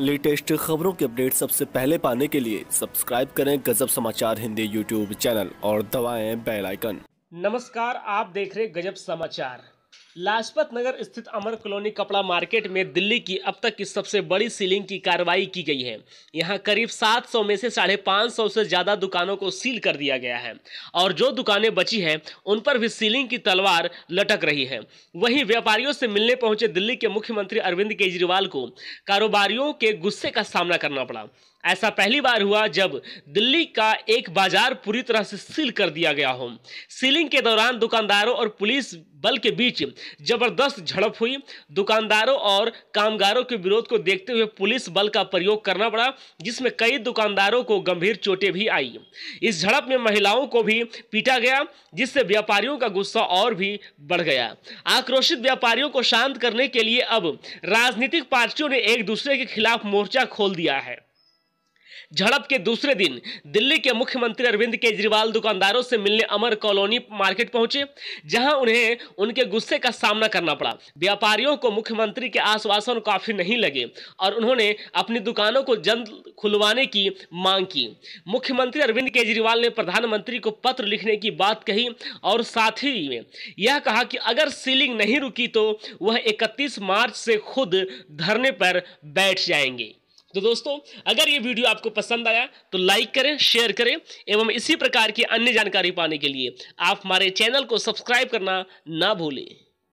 latest खबरों के update सबसे पहले पाने के लिए सब्सक्राइब करें गजब समाचार हिंदी यूट्यूब चैनल और दबाएं बेल आइकन नमस्कार आप देख रहे गजब समाचार लाजपत नगर स्थित अमर कॉलोनी कपड़ा मार्केट में दिल्ली की अब तक की सबसे बड़ी सीलिंग की कार्रवाई की गई है यहां करीब 700 में से साढ़े पाँच से ज़्यादा दुकानों को सील कर दिया गया है और जो दुकानें बची हैं उन पर भी सीलिंग की तलवार लटक रही है वहीं व्यापारियों से मिलने पहुंचे दिल्ली के मुख्यमंत्री अरविंद केजरीवाल को कारोबारियों के गुस्से का सामना करना पड़ा ऐसा पहली बार हुआ जब दिल्ली का एक बाजार पूरी तरह से सील कर दिया गया हो सीलिंग के दौरान दुकानदारों और पुलिस बल के बीच बीच जबरदस्त झड़प हुई दुकानदारों और कामगारों के विरोध को देखते हुए पुलिस बल का प्रयोग करना पड़ा जिसमें कई दुकानदारों को गंभीर चोटें भी आई इस झड़प में महिलाओं को भी पीटा गया जिससे व्यापारियों का गुस्सा और भी बढ़ गया आक्रोशित व्यापारियों को शांत करने के लिए अब राजनीतिक पार्टियों ने एक दूसरे के खिलाफ मोर्चा खोल दिया है झड़प के दूसरे दिन दिल्ली के मुख्यमंत्री अरविंद केजरीवाल दुकानदारों से मिलने अमर कॉलोनी मार्केट पहुंचे जहां उन्हें उनके गुस्से का सामना करना पड़ा व्यापारियों को मुख्यमंत्री के आश्वासन काफी नहीं लगे और उन्होंने अपनी दुकानों को जल्द खुलवाने की मांग की मुख्यमंत्री अरविंद केजरीवाल ने प्रधानमंत्री को पत्र लिखने की बात कही और साथ ही में यह कहा कि अगर सीलिंग नहीं रुकी तो वह इकतीस मार्च से खुद धरने पर बैठ जाएंगे तो दोस्तों अगर ये वीडियो आपको पसंद आया तो लाइक करें शेयर करें एवं इसी प्रकार की अन्य जानकारी पाने के लिए आप हमारे चैनल को सब्सक्राइब करना ना भूलें